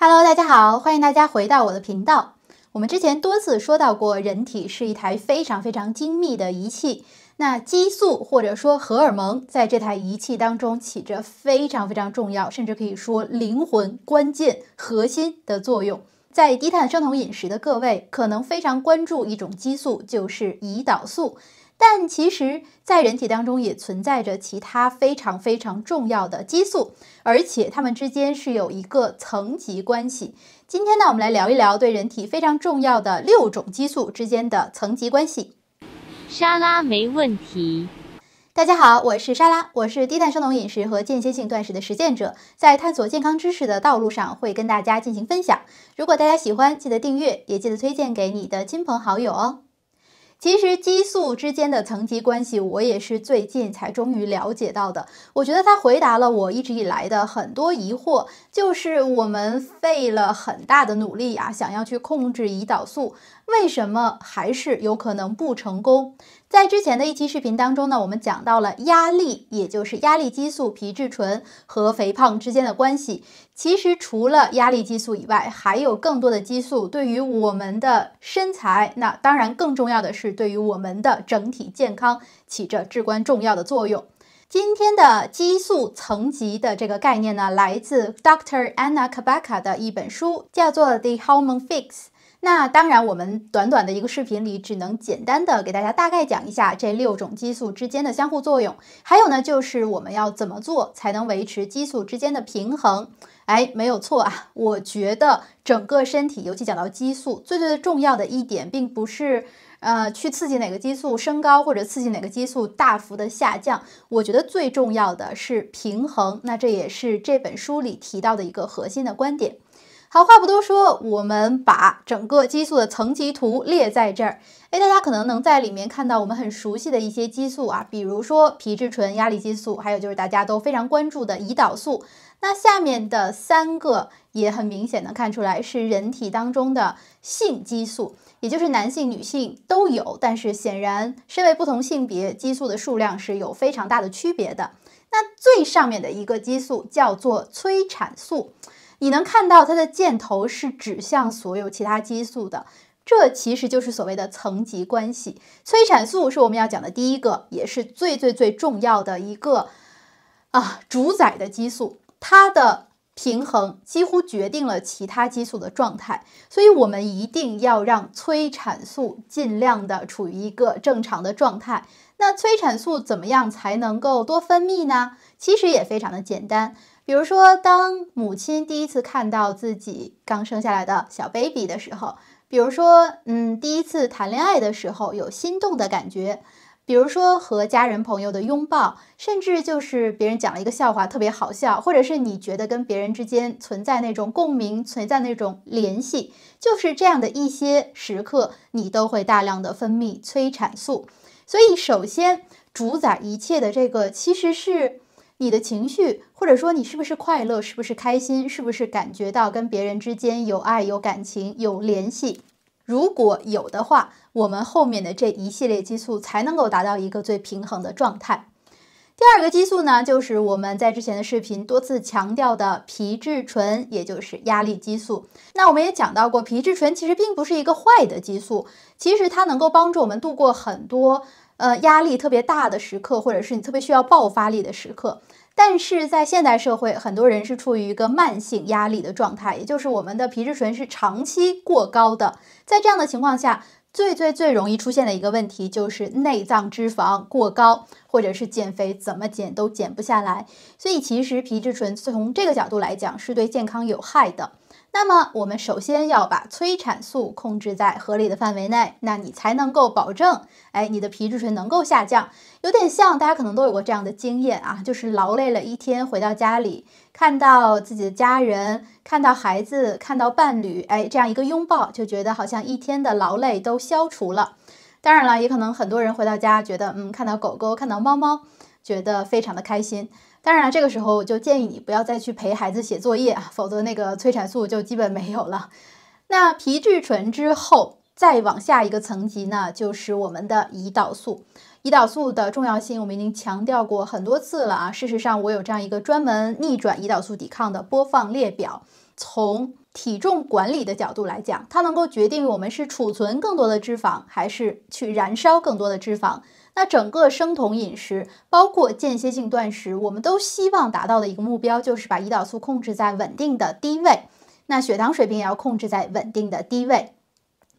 Hello，大家好，欢迎大家回到我的频道。我们之前多次说到过，人体是一台非常非常精密的仪器。那激素或者说荷尔蒙，在这台仪器当中起着非常非常重要，甚至可以说灵魂、关键、核心的作用。在低碳生酮饮食的各位，可能非常关注一种激素，就是胰岛素。但其实，在人体当中也存在着其他非常非常重要的激素，而且它们之间是有一个层级关系。今天呢，我们来聊一聊对人体非常重要的六种激素之间的层级关系。沙拉，没问题。大家好，我是莎拉，我是低碳生酮饮食和间歇性断食的实践者，在探索健康知识的道路上会跟大家进行分享。如果大家喜欢，记得订阅，也记得推荐给你的亲朋好友哦。其实激素之间的层级关系，我也是最近才终于了解到的。我觉得他回答了我一直以来的很多疑惑，就是我们费了很大的努力啊，想要去控制胰岛素。为什么还是有可能不成功？在之前的一期视频当中呢，我们讲到了压力，也就是压力激素皮质醇和肥胖之间的关系。其实除了压力激素以外，还有更多的激素对于我们的身材，那当然更重要的是对于我们的整体健康起着至关重要的作用。今天的激素层级的这个概念呢，来自 d r Anna Kabaka 的一本书，叫做《The Hormone Fix》。那当然，我们短短的一个视频里，只能简单的给大家大概讲一下这六种激素之间的相互作用。还有呢，就是我们要怎么做才能维持激素之间的平衡？哎，没有错啊！我觉得整个身体，尤其讲到激素，最最重要的一点，并不是呃去刺激哪个激素升高，或者刺激哪个激素大幅的下降。我觉得最重要的是平衡。那这也是这本书里提到的一个核心的观点。好话不多说，我们把整个激素的层级图列在这儿。哎，大家可能能在里面看到我们很熟悉的一些激素啊，比如说皮质醇、压力激素，还有就是大家都非常关注的胰岛素。那下面的三个也很明显的看出来是人体当中的性激素，也就是男性、女性都有，但是显然身为不同性别，激素的数量是有非常大的区别的。那最上面的一个激素叫做催产素。你能看到它的箭头是指向所有其他激素的，这其实就是所谓的层级关系。催产素是我们要讲的第一个，也是最最最重要的一个啊主宰的激素，它的平衡几乎决定了其他激素的状态，所以我们一定要让催产素尽量的处于一个正常的状态。那催产素怎么样才能够多分泌呢？其实也非常的简单。比如说，当母亲第一次看到自己刚生下来的小 baby 的时候，比如说，嗯，第一次谈恋爱的时候有心动的感觉，比如说和家人朋友的拥抱，甚至就是别人讲了一个笑话特别好笑，或者是你觉得跟别人之间存在那种共鸣，存在那种联系，就是这样的一些时刻，你都会大量的分泌催产素。所以，首先主宰一切的这个其实是。你的情绪，或者说你是不是快乐，是不是开心，是不是感觉到跟别人之间有爱、有感情、有联系，如果有的话，我们后面的这一系列激素才能够达到一个最平衡的状态。第二个激素呢，就是我们在之前的视频多次强调的皮质醇，也就是压力激素。那我们也讲到过，皮质醇其实并不是一个坏的激素，其实它能够帮助我们度过很多。呃，压力特别大的时刻，或者是你特别需要爆发力的时刻，但是在现代社会，很多人是处于一个慢性压力的状态，也就是我们的皮质醇是长期过高的。在这样的情况下，最最最容易出现的一个问题就是内脏脂肪过高，或者是减肥怎么减都减不下来。所以，其实皮质醇从这个角度来讲，是对健康有害的。那么，我们首先要把催产素控制在合理的范围内，那你才能够保证，哎，你的皮质醇能够下降。有点像大家可能都有过这样的经验啊，就是劳累了一天，回到家里，看到自己的家人，看到孩子，看到伴侣，哎，这样一个拥抱，就觉得好像一天的劳累都消除了。当然了，也可能很多人回到家觉得，嗯，看到狗狗，看到猫猫，觉得非常的开心。当然，这个时候就建议你不要再去陪孩子写作业啊，否则那个催产素就基本没有了。那皮质醇之后再往下一个层级呢，就是我们的胰岛素。胰岛素的重要性我们已经强调过很多次了啊。事实上，我有这样一个专门逆转胰岛素抵抗的播放列表。从体重管理的角度来讲，它能够决定我们是储存更多的脂肪，还是去燃烧更多的脂肪。那整个生酮饮食，包括间歇性断食，我们都希望达到的一个目标，就是把胰岛素控制在稳定的低位，那血糖水平也要控制在稳定的低位。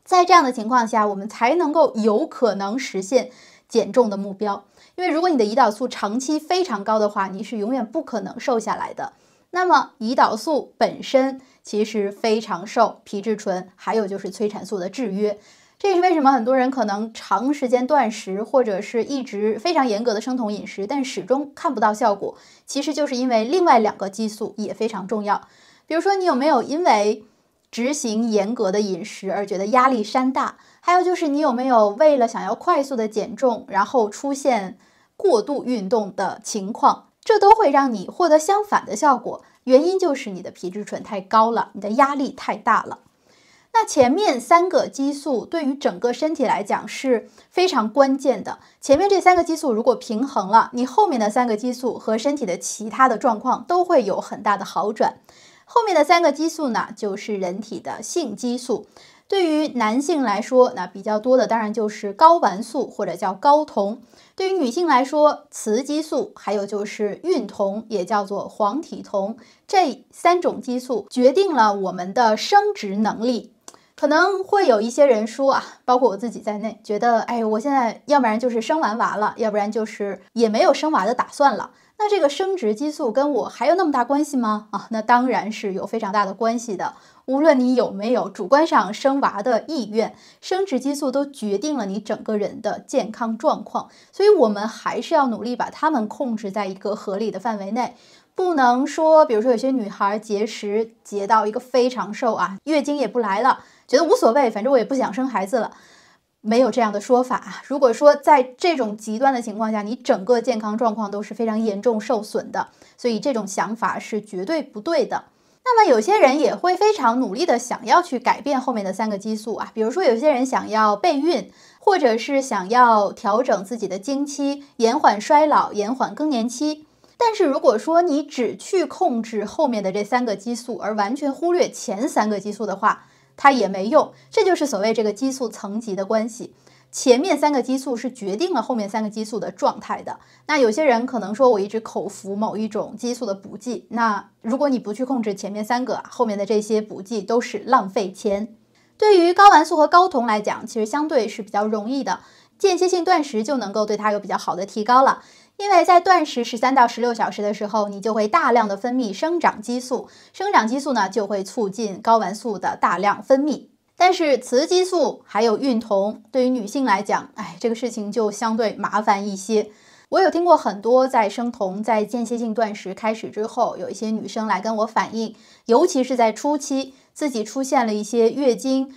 在这样的情况下，我们才能够有可能实现减重的目标。因为如果你的胰岛素长期非常高的话，你是永远不可能瘦下来的。那么，胰岛素本身其实非常受皮质醇，还有就是催产素的制约。这也是为什么很多人可能长时间断食或者是一直非常严格的生酮饮食，但始终看不到效果，其实就是因为另外两个激素也非常重要。比如说，你有没有因为执行严格的饮食而觉得压力山大？还有就是你有没有为了想要快速的减重，然后出现过度运动的情况？这都会让你获得相反的效果。原因就是你的皮质醇太高了，你的压力太大了。那前面三个激素对于整个身体来讲是非常关键的。前面这三个激素如果平衡了，你后面的三个激素和身体的其他的状况都会有很大的好转。后面的三个激素呢，就是人体的性激素。对于男性来说，那比较多的当然就是睾丸素或者叫睾酮；对于女性来说，雌激素还有就是孕酮，也叫做黄体酮。这三种激素决定了我们的生殖能力。可能会有一些人说啊，包括我自己在内，觉得哎，我现在要不然就是生完娃了，要不然就是也没有生娃的打算了。那这个生殖激素跟我还有那么大关系吗？啊，那当然是有非常大的关系的。无论你有没有主观上生娃的意愿，生殖激素都决定了你整个人的健康状况。所以，我们还是要努力把它们控制在一个合理的范围内，不能说，比如说有些女孩节食节到一个非常瘦啊，月经也不来了。觉得无所谓，反正我也不想生孩子了，没有这样的说法啊。如果说在这种极端的情况下，你整个健康状况都是非常严重受损的，所以这种想法是绝对不对的。那么有些人也会非常努力的想要去改变后面的三个激素啊，比如说有些人想要备孕，或者是想要调整自己的经期，延缓衰老，延缓更年期。但是如果说你只去控制后面的这三个激素，而完全忽略前三个激素的话，它也没用，这就是所谓这个激素层级的关系。前面三个激素是决定了后面三个激素的状态的。那有些人可能说，我一直口服某一种激素的补剂，那如果你不去控制前面三个啊，后面的这些补剂都是浪费钱。对于睾丸素和睾酮来讲，其实相对是比较容易的，间歇性断食就能够对它有比较好的提高了。因为在断食十三到十六小时的时候，你就会大量的分泌生长激素，生长激素呢就会促进睾丸素的大量分泌。但是雌激素还有孕酮，对于女性来讲，哎，这个事情就相对麻烦一些。我有听过很多在生酮、在间歇性断食开始之后，有一些女生来跟我反映，尤其是在初期，自己出现了一些月经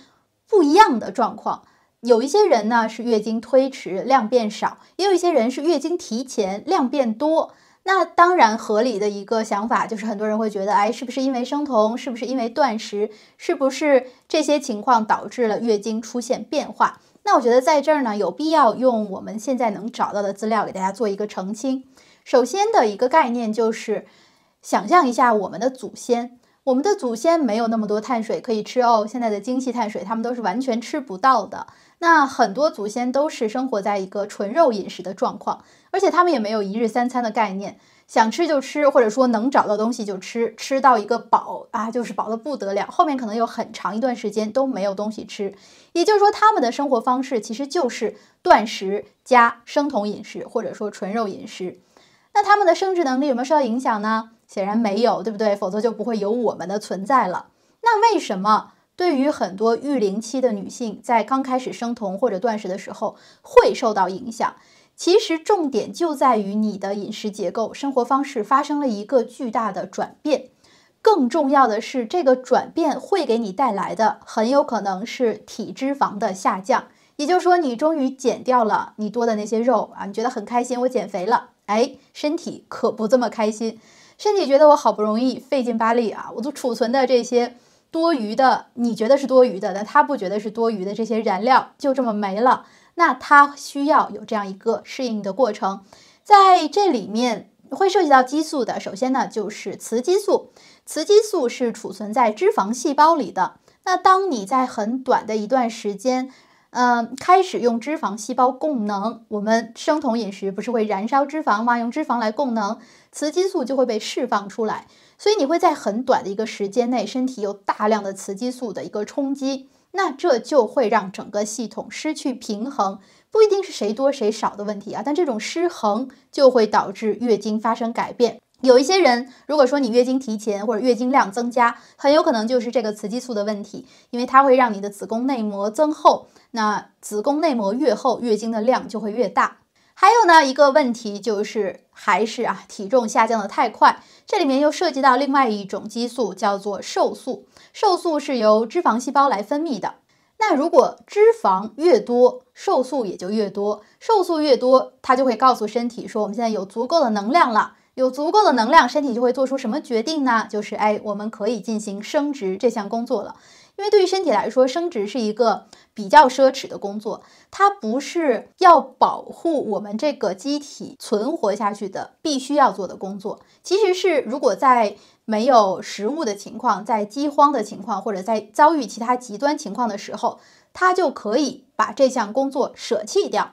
不一样的状况。有一些人呢是月经推迟、量变少，也有一些人是月经提前、量变多。那当然，合理的一个想法就是，很多人会觉得，哎，是不是因为生酮，是不是因为断食，是不是这些情况导致了月经出现变化？那我觉得在这儿呢，有必要用我们现在能找到的资料给大家做一个澄清。首先的一个概念就是，想象一下我们的祖先。我们的祖先没有那么多碳水可以吃哦，现在的精细碳水他们都是完全吃不到的。那很多祖先都是生活在一个纯肉饮食的状况，而且他们也没有一日三餐的概念，想吃就吃，或者说能找到东西就吃，吃到一个饱啊，就是饱的不得了。后面可能有很长一段时间都没有东西吃，也就是说他们的生活方式其实就是断食加生酮饮食，或者说纯肉饮食。那他们的生殖能力有没有受到影响呢？显然没有，对不对？否则就不会有我们的存在了。那为什么对于很多育龄期的女性，在刚开始生酮或者断食的时候会受到影响？其实重点就在于你的饮食结构、生活方式发生了一个巨大的转变。更重要的是，这个转变会给你带来的很有可能是体脂肪的下降。也就是说，你终于减掉了你多的那些肉啊，你觉得很开心，我减肥了。哎，身体可不这么开心。身体觉得我好不容易费劲巴力啊，我都储存的这些多余的，你觉得是多余的，那它不觉得是多余的，这些燃料就这么没了，那它需要有这样一个适应的过程，在这里面会涉及到激素的，首先呢就是雌激素，雌激素是储存在脂肪细胞里的，那当你在很短的一段时间。嗯，开始用脂肪细胞供能，我们生酮饮食不是会燃烧脂肪吗？用脂肪来供能，雌激素就会被释放出来，所以你会在很短的一个时间内，身体有大量的雌激素的一个冲击，那这就会让整个系统失去平衡，不一定是谁多谁少的问题啊，但这种失衡就会导致月经发生改变。有一些人，如果说你月经提前或者月经量增加，很有可能就是这个雌激素的问题，因为它会让你的子宫内膜增厚。那子宫内膜越厚，月经的量就会越大。还有呢，一个问题就是还是啊，体重下降的太快，这里面又涉及到另外一种激素，叫做瘦素。瘦素是由脂肪细胞来分泌的。那如果脂肪越多，瘦素也就越多。瘦素越多，它就会告诉身体说，我们现在有足够的能量了。有足够的能量，身体就会做出什么决定呢？就是，哎，我们可以进行生殖这项工作了。因为对于身体来说，生殖是一个比较奢侈的工作，它不是要保护我们这个机体存活下去的必须要做的工作。其实是，如果在没有食物的情况、在饥荒的情况，或者在遭遇其他极端情况的时候，它就可以把这项工作舍弃掉。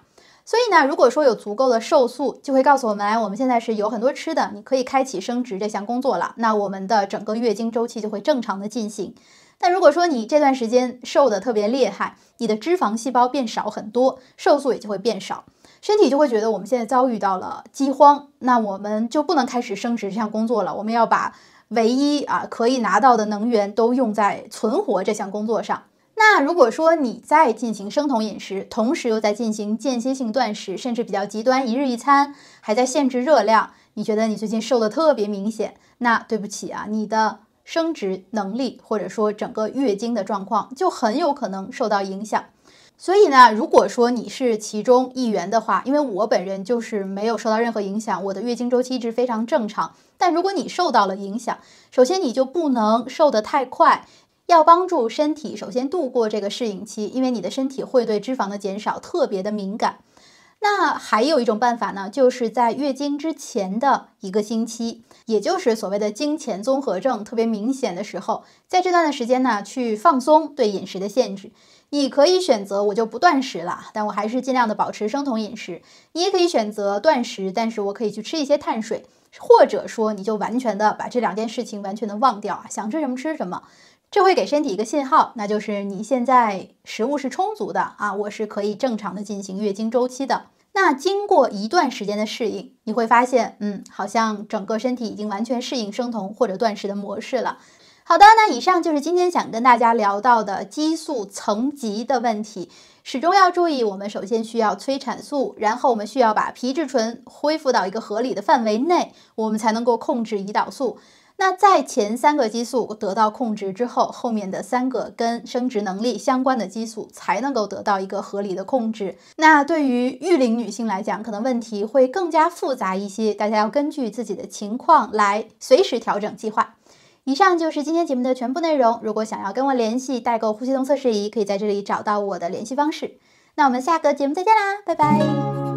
所以呢，如果说有足够的瘦素，就会告诉我们，哎，我们现在是有很多吃的，你可以开启生殖这项工作了。那我们的整个月经周期就会正常的进行。但如果说你这段时间瘦的特别厉害，你的脂肪细胞变少很多，瘦素也就会变少，身体就会觉得我们现在遭遇到了饥荒，那我们就不能开始生殖这项工作了，我们要把唯一啊可以拿到的能源都用在存活这项工作上。那如果说你在进行生酮饮食，同时又在进行间歇性断食，甚至比较极端一日一餐，还在限制热量，你觉得你最近瘦的特别明显？那对不起啊，你的生殖能力或者说整个月经的状况就很有可能受到影响。所以呢，如果说你是其中一员的话，因为我本人就是没有受到任何影响，我的月经周期一直非常正常。但如果你受到了影响，首先你就不能瘦得太快。要帮助身体，首先度过这个适应期，因为你的身体会对脂肪的减少特别的敏感。那还有一种办法呢，就是在月经之前的一个星期，也就是所谓的经前综合症特别明显的时候，在这段的时间呢，去放松对饮食的限制。你可以选择我就不断食了，但我还是尽量的保持生酮饮食。你也可以选择断食，但是我可以去吃一些碳水，或者说你就完全的把这两件事情完全的忘掉啊，想吃什么吃什么。这会给身体一个信号，那就是你现在食物是充足的啊，我是可以正常的进行月经周期的。那经过一段时间的适应，你会发现，嗯，好像整个身体已经完全适应生酮或者断食的模式了。好的，那以上就是今天想跟大家聊到的激素层级的问题。始终要注意，我们首先需要催产素，然后我们需要把皮质醇恢复到一个合理的范围内，我们才能够控制胰岛素。那在前三个激素得到控制之后，后面的三个跟生殖能力相关的激素才能够得到一个合理的控制。那对于育龄女性来讲，可能问题会更加复杂一些，大家要根据自己的情况来随时调整计划。以上就是今天节目的全部内容。如果想要跟我联系代购呼吸动测试仪，可以在这里找到我的联系方式。那我们下个节目再见啦，拜拜。